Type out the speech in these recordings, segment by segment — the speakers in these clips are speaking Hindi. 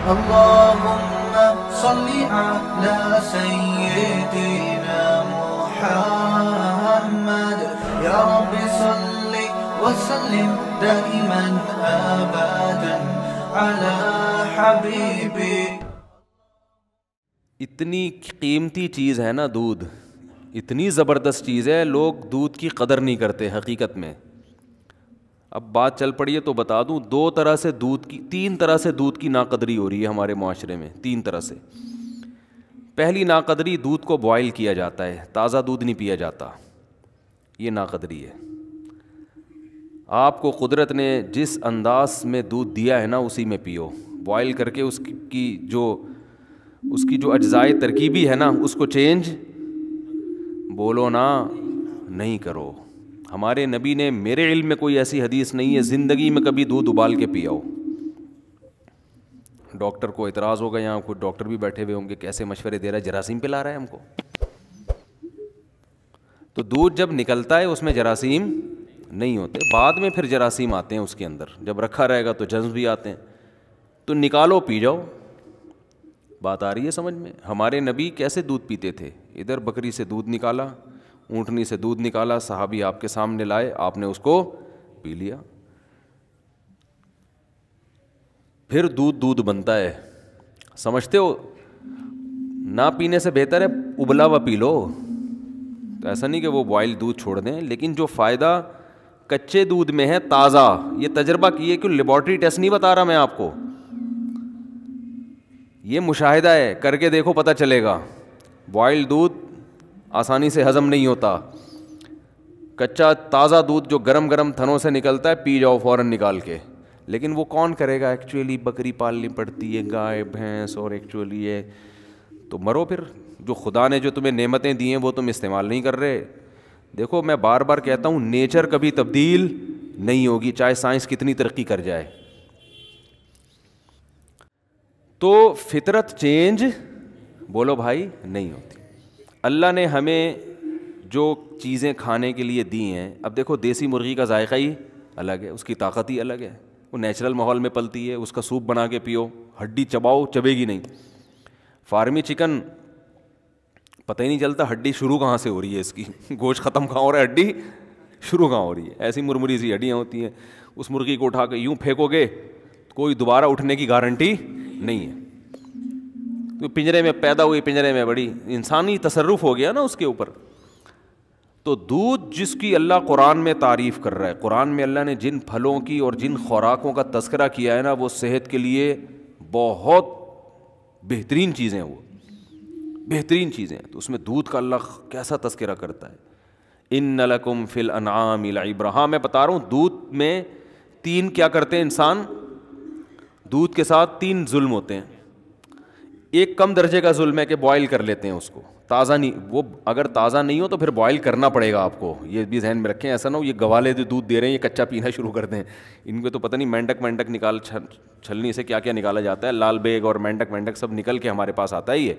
اللهم صل على سيدنا محمد يا رب صل وسلم دائما أبدا على حبيبي इतनी कीमती चीज़ है ना दूध इतनी ज़बरदस्त चीज़ है लोग दूध की कदर नहीं करते हकीकत में अब बात चल पड़ी है तो बता दूँ दो तरह से दूध की तीन तरह से दूध की नाकदरी हो रही है हमारे माशरे में तीन तरह से पहली नाकदरी दूध को बॉयल किया जाता है ताज़ा दूध नहीं पिया जाता ये नाकदरी है आपको कुदरत ने जिस अंदाज में दूध दिया है ना उसी में पियो बॉयल करके उसकी जो उसकी जो अज्जाए तरकीबी है ना उसको चेंज बोलो ना नहीं करो हमारे नबी ने मेरे इल्म में कोई ऐसी हदीस नहीं है ज़िंदगी में कभी दूध उबाल के पियाओ डॉक्टर को इतराज़ होगा यहाँ कुछ डॉक्टर भी बैठे हुए होंगे कैसे मशवरे दे रहा है जरासीम पिला रहा है हमको तो दूध जब निकलता है उसमें जरासीम नहीं होते बाद में फिर जरासीम आते हैं उसके अंदर जब रखा रहेगा तो जज्म भी आते हैं तो निकालो पी जाओ बात आ रही है समझ में हमारे नबी कैसे दूध पीते थे इधर बकरी से दूध निकाला ऊँटनी से दूध निकाला साहबी आपके सामने लाए आपने उसको पी लिया फिर दूध दूध बनता है समझते हो ना पीने से बेहतर है उबला हुआ पी लो तो ऐसा नहीं कि वो बॉयल दूध छोड़ दें लेकिन जो फ़ायदा कच्चे दूध में है ताज़ा ये तजर्बा किए कि लेबॉर्ट्री टेस्ट नहीं बता रहा मैं आपको ये मुशाह है करके देखो पता चलेगा बॉयल्ड दूध आसानी से हज़म नहीं होता कच्चा ताज़ा दूध जो गरम गरम थनों से निकलता है पी जाओ फ़ौर निकाल के लेकिन वो कौन करेगा एक्चुअली बकरी पालनी पड़ती है गाय भैंस और एक्चुअली ये तो मरो फिर जो खुदा ने जो तुम्हें नेमतें दी हैं वो तुम इस्तेमाल नहीं कर रहे देखो मैं बार बार कहता हूँ नेचर कभी तब्दील नहीं होगी चाहे साइंस कितनी तरक्की कर जाए तो फितरत चेंज बोलो भाई नहीं होती अल्लाह ने हमें जो चीज़ें खाने के लिए दी हैं अब देखो देसी मुर्गी का जायका ही अलग है उसकी ताकत ही अलग है वो नेचुरल माहौल में पलती है उसका सूप बना के पियो हड्डी चबाओ चबेगी नहीं फार्मी चिकन पता ही नहीं चलता हड्डी शुरू कहाँ से हो रही है इसकी गोश्त ख़त्म कहाँ हो रहा है हड्डी शुरू कहाँ हो रही है ऐसी मुरमुरी सी हड्डियाँ होती हैं उस मुर्गी को उठा के यूँ फेंकोगे कोई दोबारा उठने की गारंटी नहीं है तो पिंजरे में पैदा हुई पिंजरे में बड़ी इंसानी तसरुफ हो गया ना उसके ऊपर तो दूध जिसकी अल्लाह कुरान में तारीफ़ कर रहा है कुरान में अल्लाह ने जिन फलों की और जिन खुराकों का तस्करा किया है ना वो सेहत के लिए बहुत बेहतरीन चीज़ें वो बेहतरीन चीज़ें तो उसमें दूध का अल्लाह कैसा तस्करा करता है इन नलकुम फिल अनाम इब्रा हाँ, मैं बता रहा हूँ दूध में तीन क्या करते हैं इंसान दूध के साथ तीन जुल्म होते हैं एक कम दर्जे का जुल्म है कि बॉयल कर लेते हैं उसको ताज़ा नहीं वो अगर ताज़ा नहीं हो तो फिर बॉयल करना पड़ेगा आपको ये भी जहन में रखें ऐसा ना हो ये गवाले जो दूध दे रहे हैं ये कच्चा पीना शुरू कर दें इनको तो पता नहीं मेंढक मेंढक निकाल छलनी से क्या क्या निकाला जाता है लाल बेग और मेंढक मेंढक सब निकल के हमारे पास आता ही है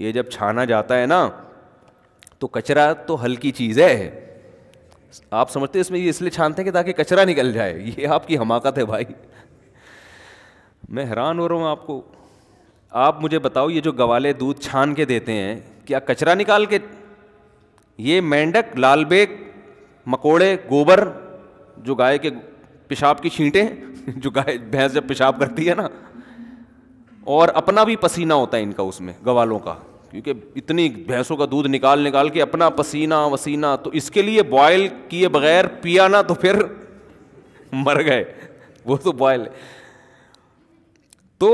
ये जब छाना जाता है ना तो कचरा तो हल्की चीज़ है आप समझते इसमें ये इसलिए छानते हैं कि ताकि कचरा निकल जाए ये आपकी हमाकत है भाई मैं हैरान हो रहा हूँ आपको आप मुझे बताओ ये जो गवाले दूध छान के देते हैं क्या कचरा निकाल के ये मेंढक लालबेग मकोड़े गोबर जो गाय के पेशाब की छींटें जो गाय भैंस जब पेशाब करती है ना और अपना भी पसीना होता है इनका उसमें गवालों का क्योंकि इतनी भैंसों का दूध निकाल निकाल के अपना पसीना वसीना तो इसके लिए बॉयल किए बगैर पिया ना तो फिर मर गए वो तो बॉयल तो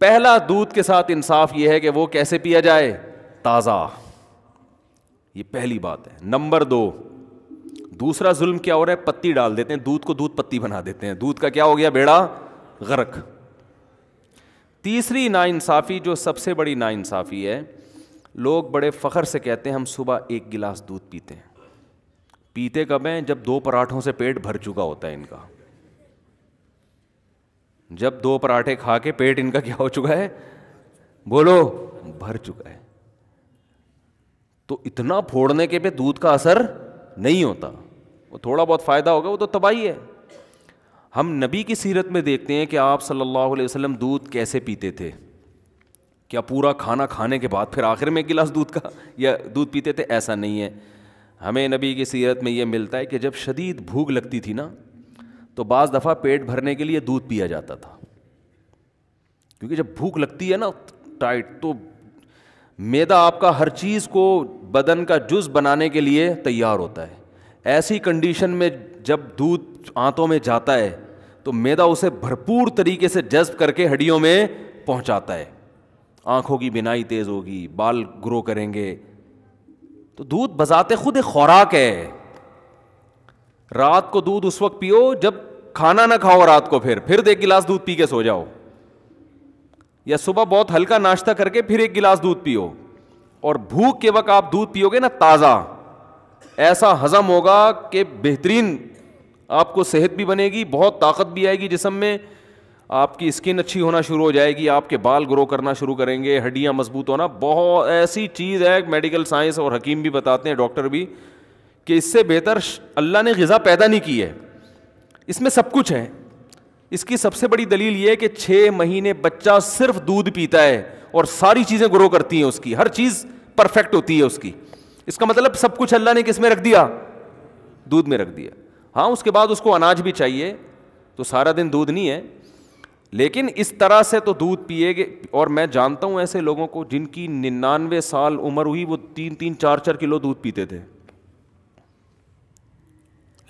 पहला दूध के साथ इंसाफ यह है कि वो कैसे पिया जाए ताज़ा ये पहली बात है नंबर दो दूसरा जुल्म क्या हो रहा है पत्ती डाल देते हैं दूध को दूध पत्ती बना देते हैं दूध का क्या हो गया बेड़ा गर्क तीसरी नाइंसाफ़ी जो सबसे बड़ी नाइंसाफ़ी है लोग बड़े फ़ख्र से कहते हैं हम सुबह एक गिलास दूध पीते हैं पीते कब हैं जब दो पराठों से पेट भर चुका होता है इनका जब दो पराठे खा के पेट इनका क्या हो चुका है बोलो भर चुका है तो इतना फोड़ने के पे दूध का असर नहीं होता वो थोड़ा बहुत फ़ायदा होगा वो तो तबाही है हम नबी की सीरत में देखते हैं कि आप सल्लल्लाहु अलैहि वसल्लम दूध कैसे पीते थे क्या पूरा खाना खाने के बाद फिर आखिर में एक गिलास दूध का या दूध पीते थे ऐसा नहीं है हमें नबी की सीरत में ये मिलता है कि जब शदीद भूख लगती थी ना तो बाज़ दफ़ा पेट भरने के लिए दूध पिया जाता था क्योंकि जब भूख लगती है ना टाइट तो मैदा आपका हर चीज़ को बदन का जुज बनाने के लिए तैयार होता है ऐसी कंडीशन में जब दूध आंतों में जाता है तो मैदा उसे भरपूर तरीके से जज्ब करके हड्डियों में पहुंचाता है आंखों की बिनाई तेज़ होगी बाल ग्रो करेंगे तो दूध बजाते खुद एक खुराक है रात को दूध उस वक्त पियो जब खाना ना खाओ रात को फिर फिर तो एक गिलास दूध पी के सो जाओ या सुबह बहुत हल्का नाश्ता करके फिर एक गिलास दूध पियो और भूख के वक्त आप दूध पियोगे ना ताज़ा ऐसा हजम होगा कि बेहतरीन आपको सेहत भी बनेगी बहुत ताकत भी आएगी जिसम में आपकी स्किन अच्छी होना शुरू हो जाएगी आपके बाल ग्रो करना शुरू करेंगे हड्डियाँ मजबूत होना बहुत ऐसी चीज़ है मेडिकल साइंस और हकीम भी बताते हैं डॉक्टर भी कि इससे बेहतर अल्लाह ने गज़ा पैदा नहीं की है इसमें सब कुछ है इसकी सबसे बड़ी दलील ये है कि छः महीने बच्चा सिर्फ दूध पीता है और सारी चीज़ें ग्रो करती हैं उसकी हर चीज़ परफेक्ट होती है उसकी इसका मतलब सब कुछ अल्लाह ने किस में रख दिया दूध में रख दिया हाँ उसके बाद उसको अनाज भी चाहिए तो सारा दिन दूध नहीं है लेकिन इस तरह से तो दूध पिएगे और मैं जानता हूँ ऐसे लोगों को जिनकी निन्यानवे साल उम्र हुई वो तीन तीन चार चार किलो दूध पीते थे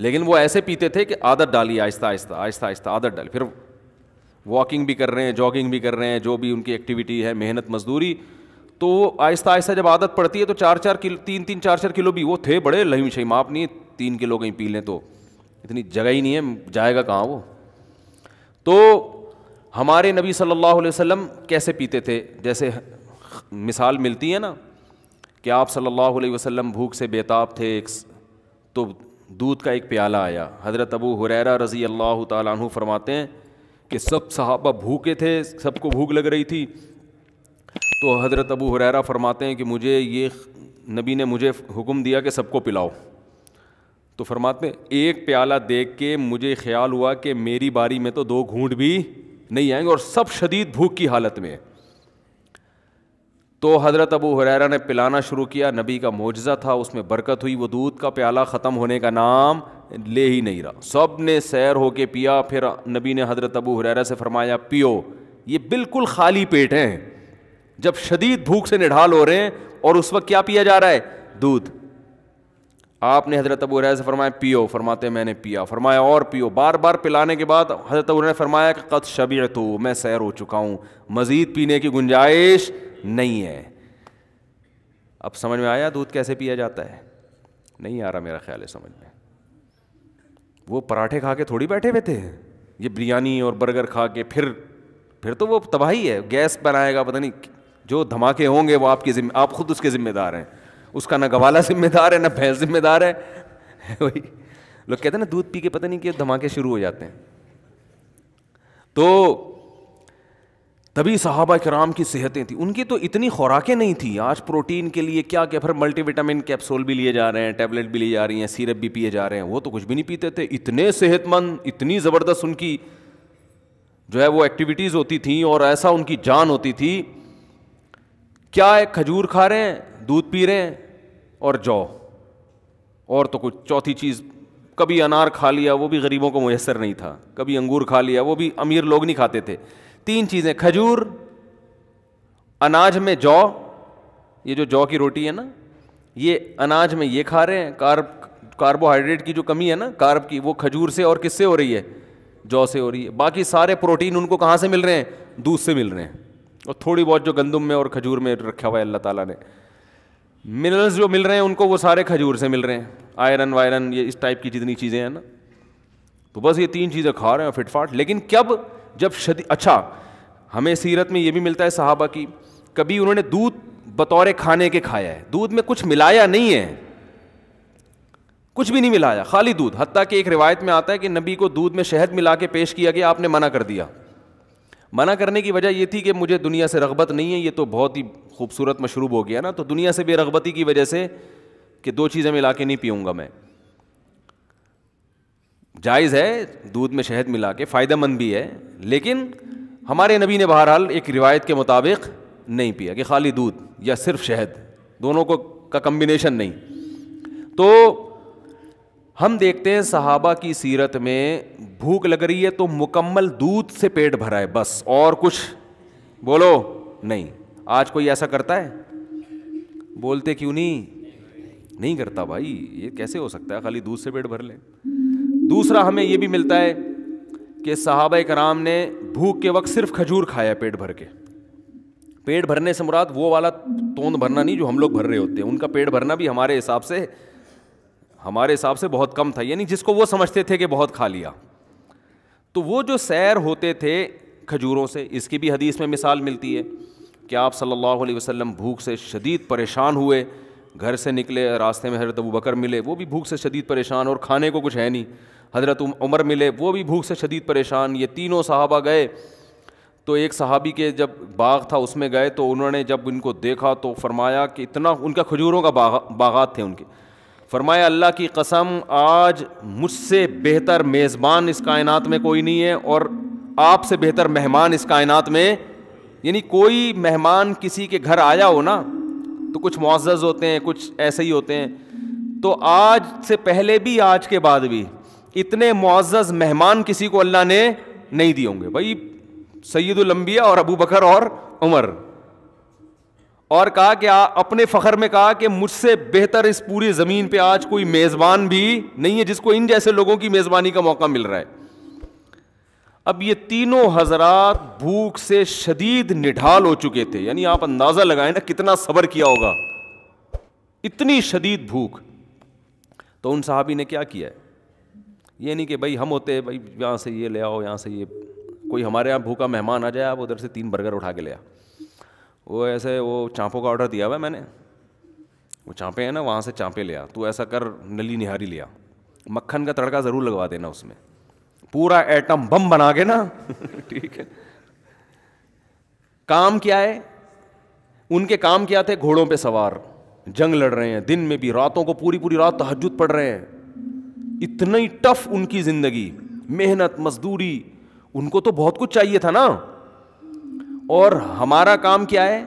लेकिन वो ऐसे पीते थे कि आदत डाली आहिस्ता आहिस्ता आहिस्ता आहिस्ता आदत डाली फिर वॉकिंग भी कर रहे हैं जॉगिंग भी कर रहे हैं जो भी उनकी एक्टिविटी है मेहनत मजदूरी तो वो आहिस्ता आहिस्ता जब आदत पड़ती है तो चार चार किलो तीन तीन चार चार किलो भी वो थे बड़े लहम शही माप नहीं तीन किलो कहीं पी लें तो इतनी जगह ही नहीं है जाएगा कहाँ वो तो हमारे नबी सल्लल्लाहु अलैहि वसल्लम कैसे पीते थे जैसे मिसाल मिलती है ना कि आप सल्लल्लाहु अलैहि वसल्लम भूख से बेताब थे तो दूध का एक प्याला आया हज़रत अबू हुरैरा रज़ी अल्लाह तु फरमाते हैं कि सब सहाबा भूखे थे सबको भूख लग रही थी तो हज़रत अबू हुरैरा फरमाते हैं कि मुझे ये नबी ने मुझे हुक्म दिया कि सबको पिलाओ तो फरमाते हैं एक प्याला देख के मुझे ख्याल हुआ कि मेरी बारी में तो दो घूंट भी नहीं आएंगे और सब शदीद भूख की हालत में है तो हज़रत अबू हुररा ने पिलाना शुरू किया नबी का मुजज़ा था उसमें बरकत हुई वो दूध का प्याला ख़त्म होने का नाम ले ही नहीं रहा सब ने सैर हो के पिया फिर नबी ने हज़रत अबू हुरैरा से फरमाया पियो ये बिल्कुल खाली पेट हैं जब शदीद भूख से निढाल हो रहे हैं और उस वक्त क्या पिया जा रहा है दूध आपने हज़रत अबू हुरैरा से फरमाया पियो फरमाते मैंने पिया फरमाया और पियो बार बार पिलाने के बाद हज़रत अबू ने फरमाया कि कद शबी तो मैं सैर हो चुका हूँ मज़ीद पीने की गुंजाइश नहीं है अब समझ में आया दूध कैसे पिया जाता है नहीं आ रहा मेरा ख्याल है समझ में वो पराठे खा के थोड़ी बैठे हुए थे ये बिरयानी और बर्गर खा के फिर फिर तो वो तबाही है गैस बनाएगा पता नहीं जो धमाके होंगे वो आपके जिम्मे आप खुद उसके ज़िम्मेदार हैं उसका ना गवाला जिम्मेदार है ना भैंस जिम्मेदार है वही लोग कहते हैं ना दूध पी के पता नहीं कि धमाके शुरू हो जाते हैं तो तभी साहबा कराम की सेहतें थी उनकी तो इतनी खुराकें नहीं थी आज प्रोटीन के लिए क्या क्या फिर मल्टीविटामिन कैप्सूल भी लिए जा रहे हैं टैबलेट भी लिए जा रही हैं सीरप भी पिए जा रहे हैं वो तो कुछ भी नहीं पीते थे इतने सेहतमंद इतनी ज़बरदस्त उनकी जो है वो एक्टिविटीज़ होती थी और ऐसा उनकी जान होती थी क्या है खजूर खा रहे हैं दूध पी रहे हैं और जौ और तो कुछ चौथी चीज़ कभी अनार खा लिया वो भी गरीबों को मैसर नहीं था कभी अंगूर खा लिया वो भी अमीर लोग नहीं खाते थे तीन चीज़ें खजूर अनाज में जौ ये जो जौ की रोटी है ना ये अनाज में ये खा रहे हैं कार्ब कार्बोहाइड्रेट की जो कमी है ना कार्ब की वो खजूर से और किससे हो रही है जौ से हो रही है बाकी सारे प्रोटीन उनको कहाँ से मिल रहे हैं दूध से मिल रहे हैं और थोड़ी बहुत जो गंदम में और खजूर में रखा हुआ है अल्लाह ताला ने मिनरल्स जो मिल रहे हैं उनको वो सारे खजूर से मिल रहे हैं आयरन वायरन ये इस टाइप की जितनी चीज़ें हैं ना तो बस ये तीन चीज़ें खा रहे हैं फिटफाट लेकिन कब जब शदी अच्छा हमें सीरत में ये भी मिलता है साहबा की कभी उन्होंने दूध बतौर खाने के खाया है दूध में कुछ मिलाया नहीं है कुछ भी नहीं मिलाया खाली दूध हती कि एक रिवायत में आता है कि नबी को दूध में शहद मिला के पेश किया गया आपने मना कर दिया मना करने की वजह यह थी कि मुझे दुनिया से रगबत नहीं है ये तो बहुत ही खूबसूरत मशरूब हो गया ना तो दुनिया से बेरगबती की वजह से कि दो चीज़ें मिला के नहीं पीऊँगा मैं जायज़ है दूध में शहद मिला के फ़ायदेमंद भी है लेकिन हमारे नबी ने बहरहाल एक रिवायत के मुताबिक नहीं पिया कि खाली दूध या सिर्फ शहद दोनों को का कम्बिनेशन नहीं तो हम देखते हैं सहाबा की सीरत में भूख लग रही है तो मुकम्मल दूध से पेट भरा है बस और कुछ बोलो नहीं आज कोई ऐसा करता है बोलते क्यों नहीं नहीं करता भाई ये कैसे हो सकता है खाली दूध से पेट भर ले दूसरा हमें यह भी मिलता है कि साहब कराम ने भूख के वक्त सिर्फ खजूर खाया पेट भर के पेट भरने से मुराद वो वाला तोंद भरना नहीं जो हम लोग भर रहे होते हैं उनका पेट भरना भी हमारे हिसाब से हमारे हिसाब से बहुत कम था यानी जिसको वो समझते थे कि बहुत खा लिया तो वो जो सैर होते थे खजूरों से इसकी भी हदीस में मिसाल मिलती है कि आप सल्लल्लाहु अलैहि वसल्लम भूख से शदीद परेशान हुए घर से निकले रास्ते में हजरत अबू बकर मिले वो भी भूख से शदीद परेशान और खाने को कुछ है नहीं हज़रत उमर मिले वो भी भूख से शदीद परेशान ये तीनों साहबा गए तो एक सहाबी के जब बाग था उसमें गए तो उन्होंने जब इनको देखा तो फरमाया कि इतना उनका खजूरों का बागा, बागात थे उनके फरमाया अल्लाह की कसम आज मुझसे बेहतर मेज़बान इस कायनात में कोई नहीं है और आपसे बेहतर मेहमान इस कायनात में यानी कोई मेहमान किसी के घर आया हो ना तो कुछ मुआज़ज होते हैं कुछ ऐसे ही होते हैं तो आज से पहले भी आज के बाद भी इतने मुआज़ मेहमान किसी को अल्लाह ने नहीं दिए होंगे भाई सैदुलम्बिया और अबू बकर और उमर और कहा कि आ, अपने फ़खर में कहा कि मुझसे बेहतर इस पूरी ज़मीन पर आज कोई मेज़बान भी नहीं है जिसको इन जैसे लोगों की मेज़बानी का मौका मिल रहा है अब ये तीनों हजरात भूख से शदीद निढाल हो चुके थे यानी आप अंदाज़ा लगाए ना कितना सबर किया होगा इतनी शदीद भूख तो उन साहबी ने क्या किया है ये नहीं कि भाई हम होते हैं भाई यहाँ से ये ले आओ यहाँ से ये कोई हमारे यहाँ भूखा मेहमान आ जाए आप उधर से तीन बर्गर उठा के ले आ वो ऐसे वो चाँपों का ऑर्डर दिया हुआ मैंने वो चाँपे हैं ना वहाँ से चाँपे ले आ तू ऐसा कर नली निहारी लिया मक्खन का तड़का ज़रूर लगवा देना उसमें पूरा एटम बम बना के ना ठीक है काम क्या है उनके काम क्या थे घोड़ों पे सवार जंग लड़ रहे हैं दिन में भी रातों को पूरी पूरी रात तहजुद पढ़ रहे हैं इतनी टफ उनकी ज़िंदगी मेहनत मजदूरी उनको तो बहुत कुछ चाहिए था ना और हमारा काम क्या है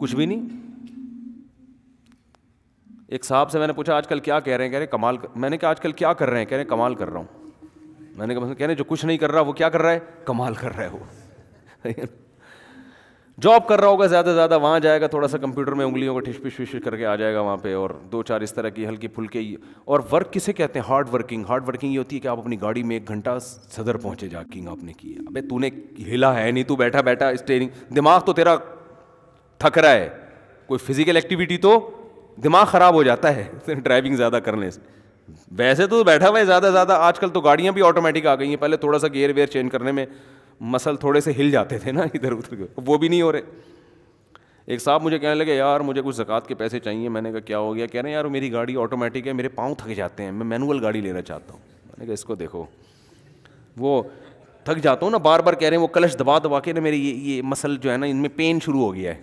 कुछ भी नहीं एक साहब से मैंने पूछा आजकल क्या कह रहे हैं कह रहे कमाल कर... मैंने कहा आजकल क्या कर रहे हैं कह रहे कमाल कर रहा हूं मैंने कहा कह रहे जो कुछ नहीं कर रहा वो क्या कर रहा है कमाल कर रहा है वो जॉब कर रहा होगा ज़्यादा से ज़्यादा वहाँ जाएगा थोड़ा सा कंप्यूटर में उंगलियों को ठिश पिश करके आ जाएगा वहाँ पे और दो चार इस तरह की हल्की फुल्के और वर्क किसे कहते हैं हार्ड वर्किंग हार्ड वर्किंग ये होती है कि आप अपनी गाड़ी में एक घंटा सदर पहुँचे जाकिंग आपने की अब तूने हिला है नहीं तू बैठा बैठा स्टेयरिंग दिमाग तो तेरा थक रहा है कोई फिजिकल एक्टिविटी तो दिमाग ख़राब हो जाता है ड्राइविंग ज़्यादा करने से वैसे तो बैठा हुआ है ज़्यादा ज़्यादा आजकल तो गाड़ियाँ भी ऑटोमेटिक आ गई हैं पहले थोड़ा सा गेयर वेयर चेंज करने में मसल थोड़े से हिल जाते थे ना इधर उधर वो भी नहीं हो रहे एक साहब मुझे कहने लगे यार मुझे कुछ जक़ात के पैसे चाहिए मैंने कहा क्या हो गया कह रहे हैं यार मेरी गाड़ी ऑटोमेटिक है मेरे पाँव थक जाते हैं मैं मैनुअल गाड़ी लेना चाहता हूँ मैंने कहा इसको देखो वो थक जाता हूँ ना बार बार कह रहे हैं वो कलश दबा दबा के ना मेरी ये ये मसल जो है ना इनमें पेन शुरू हो गया है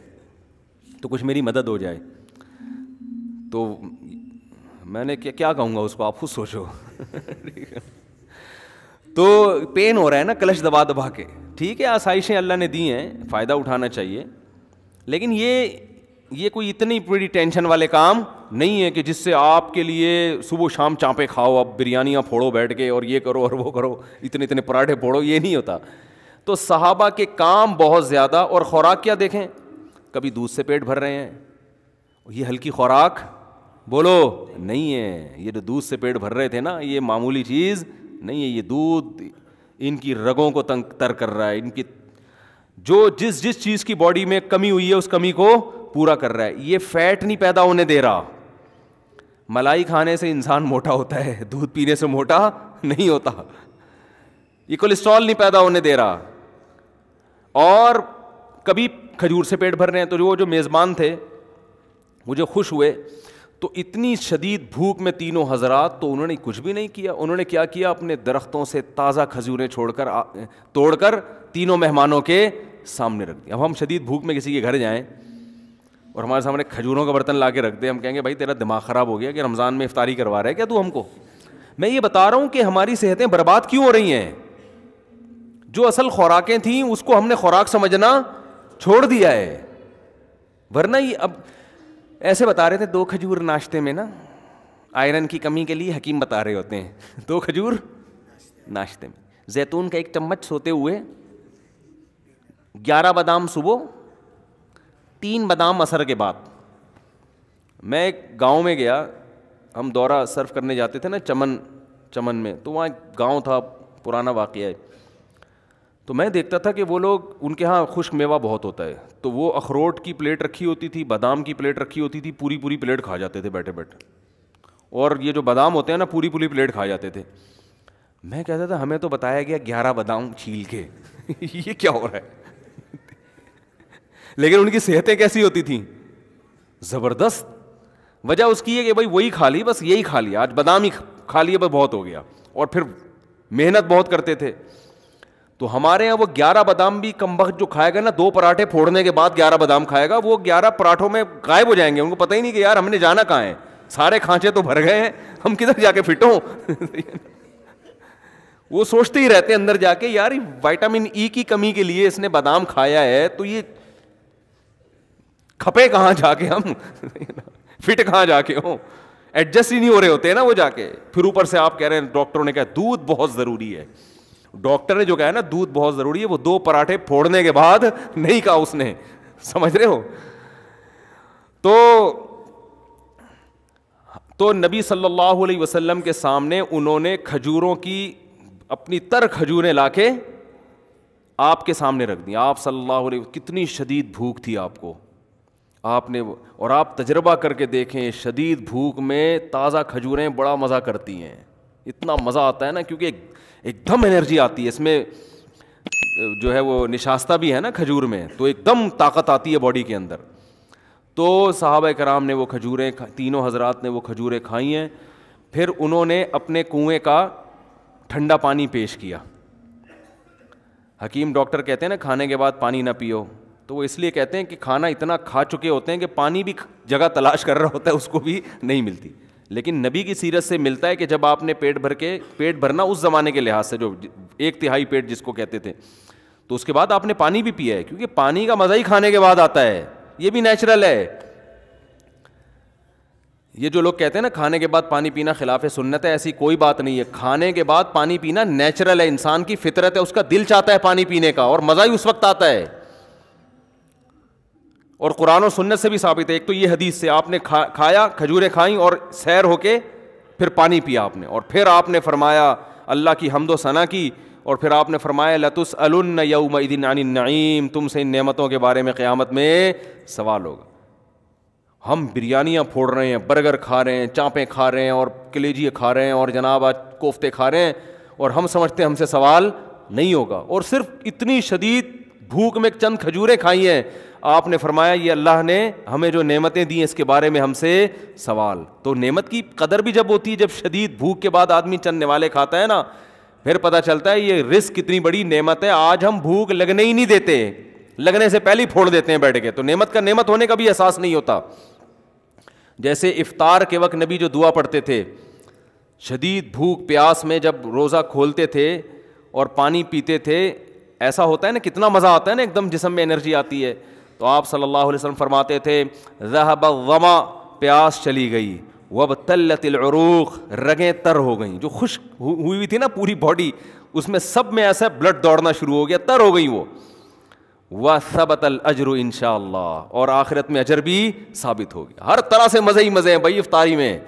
तो कुछ मेरी मदद हो जाए तो मैंने क्या क्या कहूँगा उसको आप खुद सोचो तो पेन हो रहा है ना कलश दबा दबा के ठीक है आसाइशें अल्लाह ने दी हैं फ़ायदा उठाना चाहिए लेकिन ये ये कोई इतनी बड़ी टेंशन वाले काम नहीं है कि जिससे आपके लिए सुबह शाम चाँपे खाओ आप बिरयानियाँ फोड़ो बैठ के और ये करो और वो करो इतने इतने पराठे फोड़ो ये नहीं होता तो सहाबा के काम बहुत ज़्यादा और ख़ुराक क्या देखें कभी दूध से पेट भर रहे हैं ये हल्की खुराक बोलो नहीं है ये जो दूध से पेट भर रहे थे ना ये मामूली चीज़ नहीं है ये दूध इनकी रगों को तंग तर कर रहा है इनकी जो जिस जिस चीज़ की बॉडी में कमी हुई है उस कमी को पूरा कर रहा है ये फैट नहीं पैदा होने दे रहा मलाई खाने से इंसान मोटा होता है दूध पीने से मोटा नहीं होता ये कोलेस्ट्रॉल नहीं पैदा होने दे रहा और कभी खजूर से पेट भर रहे हैं तो वो जो मेज़बान थे मुझे खुश हुए तो इतनी शदीद भूख में तीनों हजरात तो उन्होंने कुछ भी नहीं किया उन्होंने क्या किया अपने दरख्तों से ताज़ा खजूरें छोड़कर तोड़कर तीनों मेहमानों के सामने रख दिया अब हम शदीद भूख में किसी के घर जाएं और हमारे सामने खजूरों का बर्तन ला के रख दे हम कहेंगे भाई तेरा दिमाग ख़राब हो गया कि रमज़ान में इफ्तारी करवा रहे है क्या तू हमको मैं ये बता रहा हूँ कि हमारी सेहतें बर्बाद क्यों हो रही हैं जो असल खुराकें थीं उसको हमने खुराक समझना छोड़ दिया है वरना ये अब ऐसे बता रहे थे दो खजूर नाश्ते में ना आयरन की कमी के लिए हकीम बता रहे होते हैं दो खजूर नाश्ते में जैतून का एक चम्मच सोते हुए ग्यारह बादाम सुबह तीन बादाम असर के बाद मैं एक गांव में गया हम दौरा सर्फ करने जाते थे ना चमन चमन में तो वहाँ एक गाँव था पुराना वाक़ है तो मैं देखता था कि वो लोग उनके यहाँ खुश्क मेवा बहुत होता है तो वो अखरोट की प्लेट रखी होती थी बादाम की प्लेट रखी होती थी पूरी पूरी प्लेट खा जाते थे बैठे बैठे और ये जो बादाम होते हैं ना पूरी पूरी प्लेट खा जाते थे मैं कहता था हमें तो बताया गया ग्यारह बादाम छील के ये क्या हो रहा है लेकिन उनकी सेहतें कैसी होती थी ज़बरदस्त वजह उसकी है कि भाई वही खा ली बस यही खा लिया आज बादाम ही खा लिए बस बहुत हो गया और फिर मेहनत बहुत करते थे तो हमारे यहाँ वो ग्यारह बादाम भी कम वक्त जो खाएगा ना दो पराठे फोड़ने के बाद ग्यारह बादाम खाएगा वो ग्यारह पराठों में गायब हो जाएंगे उनको पता ही नहीं कि यार हमने जाना कहाँ है सारे खांचे तो भर गए हैं हम किधर जाके फिट हों वो सोचते ही रहते हैं अंदर जाके यार वाइटामिन ई e की कमी के लिए इसने बादाम खाया है तो ये खपे कहाँ जाके हम फिट कहाँ जाके हो एडजस्ट ही नहीं हो रहे होते हैं ना वो जाके फिर ऊपर से आप कह रहे हैं डॉक्टरों ने कहा दूध बहुत ज़रूरी है डॉक्टर ने जो कहा है ना दूध बहुत ज़रूरी है वो दो पराठे फोड़ने के बाद नहीं कहा उसने समझ रहे हो तो तो नबी सल्लल्लाहु अलैहि वसल्लम के सामने उन्होंने खजूरों की अपनी तर खजूरें लाके आपके सामने रख दी आप सल्लल्लाहु अलैहि कितनी शदीद भूख थी आपको आपने और आप तजर्बा करके देखें शदीद भूख में ताज़ा खजूरें बड़ा मज़ा करती हैं इतना मज़ा आता है ना क्योंकि एक, एकदम एनर्जी आती है इसमें जो है वो निशास्ता भी है ना खजूर में तो एकदम ताकत आती है बॉडी के अंदर तो साहब कराम ने वो खजूरें तीनों हजरात ने वो खजूरें खाई हैं फिर उन्होंने अपने कुएँ का ठंडा पानी पेश किया हकीम डॉक्टर कहते हैं ना खाने के बाद पानी ना पियो तो वो इसलिए कहते हैं कि खाना इतना खा चुके होते हैं कि पानी भी जगह तलाश कर रहा होता है उसको भी नहीं मिलती लेकिन नबी की सीरत से मिलता है कि जब आपने पेट भर के पेट भरना उस ज़माने के लिहाज से जो एक तिहाई पेट जिसको कहते थे तो उसके बाद आपने पानी भी पिया है क्योंकि पानी का मज़ा ही खाने के बाद आता है ये भी नेचुरल है ये जो लोग कहते हैं ना खाने के बाद पानी पीना खिलाफ सुन्नत है ऐसी कोई बात नहीं है खाने के बाद पानी पीना नेचुरल है इंसान की फितरत है उसका दिल चाहता है पानी पीने का और मज़ा ही उस वक्त आता है और कुरान और सुन्नत से भी साबित है एक तो ये हदीस से आपने खा खाया खजूरें खाई और सैर होके फिर पानी पिया आपने और फिर आपने फरमाया अल्लाह की हमदो सना की और फिर आपने फरमाया लतुस अलन नईम तुम से इन नमतों के बारे में क़्यामत में सवाल होगा हम बिरयानियाँ फोड़ रहे हैं बर्गर खा रहे हैं चाँपें खा रहे हैं और कलेजिए खा रहे हैं और जनाब आज कोफ्ते खा रहे हैं और हम समझते हैं हमसे सवाल नहीं होगा और सिर्फ इतनी शदीद भूख में चंद खजूरें खाई हैं आपने फरमाया ये अल्लाह ने हमें जो नेमतें दी इसके बारे में हमसे सवाल तो नेमत की कदर भी जब होती है जब शदीद भूख के बाद आदमी चन्ने वाले खाता है ना फिर पता चलता है ये रिस्क कितनी बड़ी नेमत है आज हम भूख लगने ही नहीं देते लगने से पहले ही फोड़ देते हैं बैठ के तो नेमत का नेमत होने का भी एहसास नहीं होता जैसे इफ्तार के वक्त नबी जो दुआ पढ़ते थे शदीद भूख प्यास में जब रोज़ा खोलते थे और पानी पीते थे ऐसा होता है ना कितना मज़ा आता है ना एकदम जिसम में एनर्जी आती है तो आप सल्लल्लाहु अलैहि वसल्लम फरमाते थे रहब वमा प्यास चली गई वब तिलूख रगें तर हो गई जो खुश हुई हुई थी ना पूरी बॉडी उसमें सब में ऐसा ब्लड दौड़ना शुरू हो गया तर हो गई वो वह सबत अजर इन और आखिरत में अजर भी साबित हो गया हर तरह से मज़े ही मज़े हैं भाई इफ्तारी में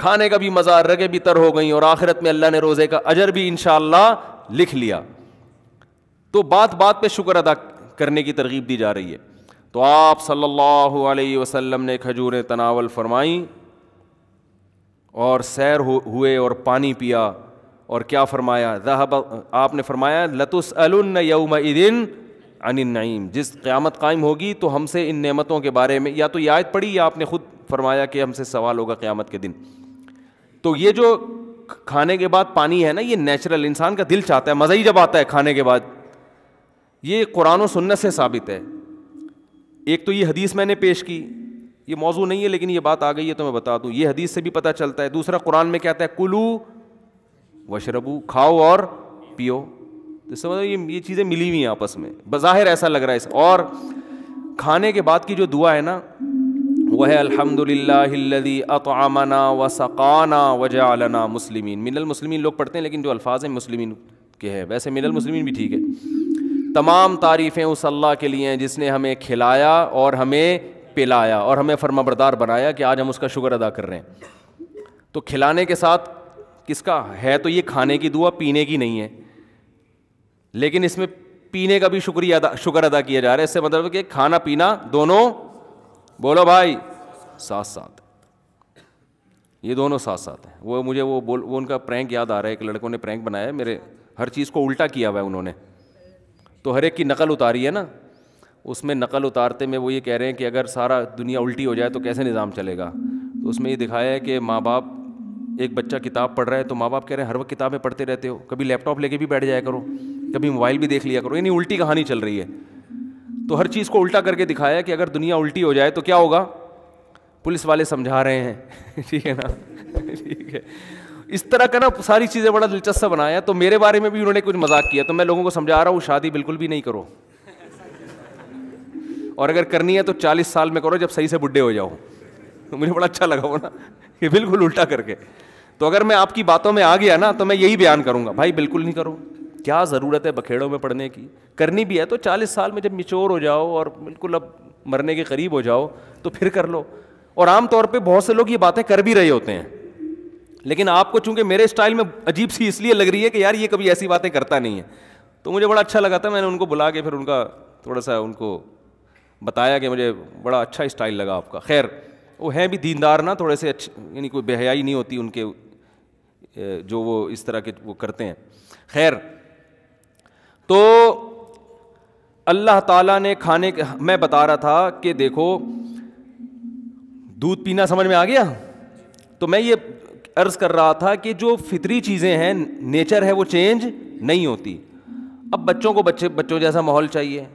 खाने का भी मज़ा रगे भी तर हो गई और आखिरत में अल्लाह ने रोज़े का अजर भी इनशाला लिख लिया तो बात बात पर शुक्र अदा करने की तरगीब दी जा रही है तो आप सल्लल्लाहु अलैहि वसल्लम ने खजूर तनावल फरमाई और सैर हुए और पानी पिया और क्या फरमाया जहब आपने फरमाया लतुस अलन यौम दिन अनिनईम जिस क़्यामत कायम होगी तो हमसे इन नेमतों के बारे में या तो याद पड़ी या आपने खुद फरमाया कि हमसे सवाल होगा क़्यामत के दिन तो ये जो खाने के बाद पानी है ना ये नेचुरल इंसान का दिल चाहता है मज़ा ही जब आता है खाने के बाद ये कुरान सुन्नत से साबित है एक तो ये हदीस मैंने पेश की ये मौजू नहीं है लेकिन ये बात आ गई है तो मैं बता दूँ ये हदीस से भी पता चलता है दूसरा कुरान में क्या आता है कुलू वशरबू खाओ और पियो तो इसका मतलब ये ये चीज़ें मिली हुई हैं आपस में बज़ाहिर ऐसा लग रहा है इस और खाने के बाद की जो दुआ है ना वह है अलहमदिल्लादी अतआमना व सकाना वजालना मुस्लिम मिनल मुस्लिम लोग पढ़ते हैं लेकिन जो अल्फाज हैं मुस्लिम के हैं वैसे मिनल मुस्लिम भी ठीक है तमाम तारीफ़ें उस अल्लाह के लिए हैं जिसने हमें खिलाया और हमें पिलाया और हमें फर्माबरदार बनाया कि आज हम उसका शुक्र अदा कर रहे हैं तो खिलाने के साथ किसका है तो ये खाने की दुआ पीने की नहीं है लेकिन इसमें पीने का भी शुक्रिया अदा शुक्र अदा किया जा रहा है इससे मतलब कि खाना पीना दोनों बोलो भाई साथ साथ ये दोनों साथ साथ हैं वो मुझे वो बोल वो उनका प्रैंक याद आ रहा है एक लड़कों ने प्रैंक बनाया है मेरे हर चीज़ को उल्टा किया हुआ है उन्होंने तो हर एक की नकल उतारी है ना उसमें नकल उतारते में वो ये कह रहे हैं कि अगर सारा दुनिया उल्टी हो जाए तो कैसे निज़ाम चलेगा तो उसमें ये दिखाया है कि माँ बाप एक बच्चा किताब पढ़ रहा है तो माँ बाप कह रहे हैं हर वक्त किताबें पढ़ते रहते हो कभी लैपटॉप लेके भी बैठ जाया करो कभी मोबाइल भी देख लिया करो यानी उल्टी कहानी चल रही है तो हर चीज़ को उल्टा करके दिखाया कि अगर दुनिया उल्टी हो जाए तो क्या होगा पुलिस वाले समझा रहे हैं ठीक है ना ठीक है इस तरह का ना सारी चीज़ें बड़ा दिलचस्प बनाया तो मेरे बारे में भी उन्होंने कुछ मजाक किया तो मैं लोगों को समझा रहा हूँ शादी बिल्कुल भी नहीं करो और अगर करनी है तो चालीस साल में करो जब सही से बुढ़े हो जाओ तो मुझे बड़ा अच्छा लगा वो ना ये बिल्कुल उल्टा करके तो अगर मैं आपकी बातों में आ गया ना तो मैं यही बयान करूंगा भाई बिल्कुल नहीं करो क्या ज़रूरत है बखेड़ों में पढ़ने की करनी भी है तो चालीस साल में जब मिच्योर हो जाओ और बिल्कुल अब मरने के करीब हो जाओ तो फिर कर लो और आमतौर पर बहुत से लोग ये बातें कर भी रहे होते हैं लेकिन आपको चूंकि मेरे स्टाइल में अजीब सी इसलिए लग रही है कि यार ये कभी ऐसी बातें करता नहीं है तो मुझे बड़ा अच्छा लगा था मैंने उनको बुला के फिर उनका थोड़ा सा उनको बताया कि मुझे बड़ा अच्छा स्टाइल लगा आपका खैर वो हैं भी दीनदार ना थोड़े से अच्छे यानी कोई बेहयाई नहीं होती उनके जो वो इस तरह के वो करते हैं खैर तो अल्लाह ताला ने खाने के मैं बता रहा था कि देखो दूध पीना समझ में आ गया तो मैं ये अर्ज कर रहा था कि जो फितरी चीज़ें हैं नेचर है वो चेंज नहीं होती अब बच्चों को बच्चे बच्चों जैसा माहौल चाहिए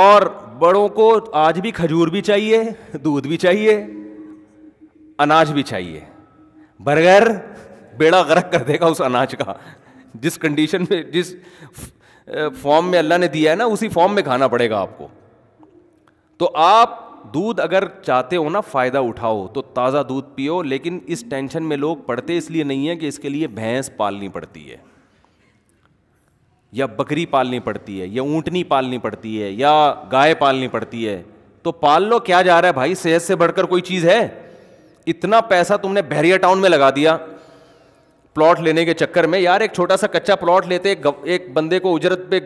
और बड़ों को आज भी खजूर भी चाहिए दूध भी चाहिए अनाज भी चाहिए बर्गर बेड़ा गरक कर देगा उस अनाज का जिस कंडीशन में जिस फॉर्म में अल्लाह ने दिया है ना उसी फॉर्म में खाना पड़ेगा आपको तो आप दूध अगर चाहते हो ना फ़ायदा उठाओ तो ताज़ा दूध पियो लेकिन इस टेंशन में लोग पढ़ते इसलिए नहीं है कि इसके लिए भैंस पालनी पड़ती है या बकरी पालनी पड़ती है या ऊँटनी पालनी पड़ती है या गाय पालनी पड़ती है तो पाल लो क्या जा रहा है भाई सेहत से बढ़कर कोई चीज़ है इतना पैसा तुमने बहरिया टाउन में लगा दिया प्लॉट लेने के चक्कर में यार एक छोटा सा कच्चा प्लॉट लेते एक, बंदे को उजरत पे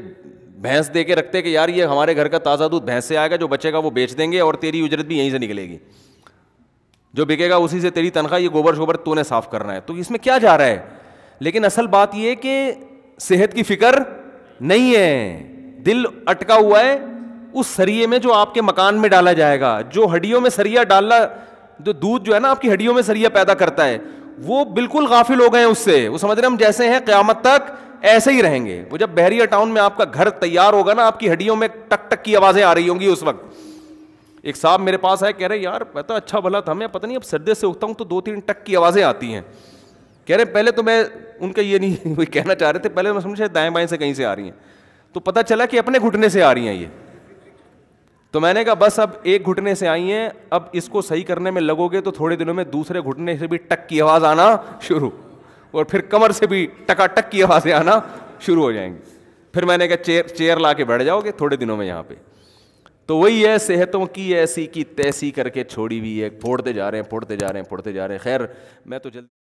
भैंस दे के रखते कि यार ये हमारे घर का ताज़ा दूध भैंस से आएगा जो बचेगा वो बेच देंगे और तेरी उजरत भी यहीं से निकलेगी जो बिकेगा उसी से तेरी तनख्वाह ये गोबर शोबर तूने साफ करना है तो इसमें क्या जा रहा है लेकिन असल बात यह कि सेहत की फिक्र नहीं है दिल अटका हुआ है उस सरिये में जो आपके मकान में डाला जाएगा जो हड्डियों में सरिया डालना जो दूध जो है ना आपकी हड्डियों में सरिया पैदा करता है वो बिल्कुल गाफिल हो गए हैं उससे वो समझ रहे हम जैसे हैं क्यामत तक ऐसे ही रहेंगे वो जब बहरिया टाउन में आपका घर तैयार होगा ना आपकी हड्डियों में टक टक की आवाजें आ रही होंगी उस वक्त एक साहब मेरे पास आए कह रहे यार पता तो अच्छा भला था मैं पता नहीं अब सर्दे से उठता हूं तो दो तीन टक की आवाजें आती हैं कह रहे पहले तो मैं उनका ये नहीं कोई कहना चाह रहे थे पहले मैं समझे दाएं बाएं से कहीं से आ रही हैं तो पता चला कि अपने घुटने से आ रही हैं ये तो मैंने कहा बस अब एक घुटने से आई हैं अब इसको सही करने में लगोगे तो थोड़े दिनों में दूसरे घुटने से भी टक की आवाज़ आना शुरू और फिर कमर से भी टकाटक की आवाज़ें आना शुरू हो जाएंगी फिर मैंने कहा चेयर चेयर ला के बैठ जाओगे थोड़े दिनों में यहाँ पे तो वही है सेहतों की ऐसी की तैसी करके छोड़ी हुई है फोड़ते जा रहे हैं फोड़ते जा रहे हैं फोड़ते जा रहे हैं खैर मैं तो जल्दी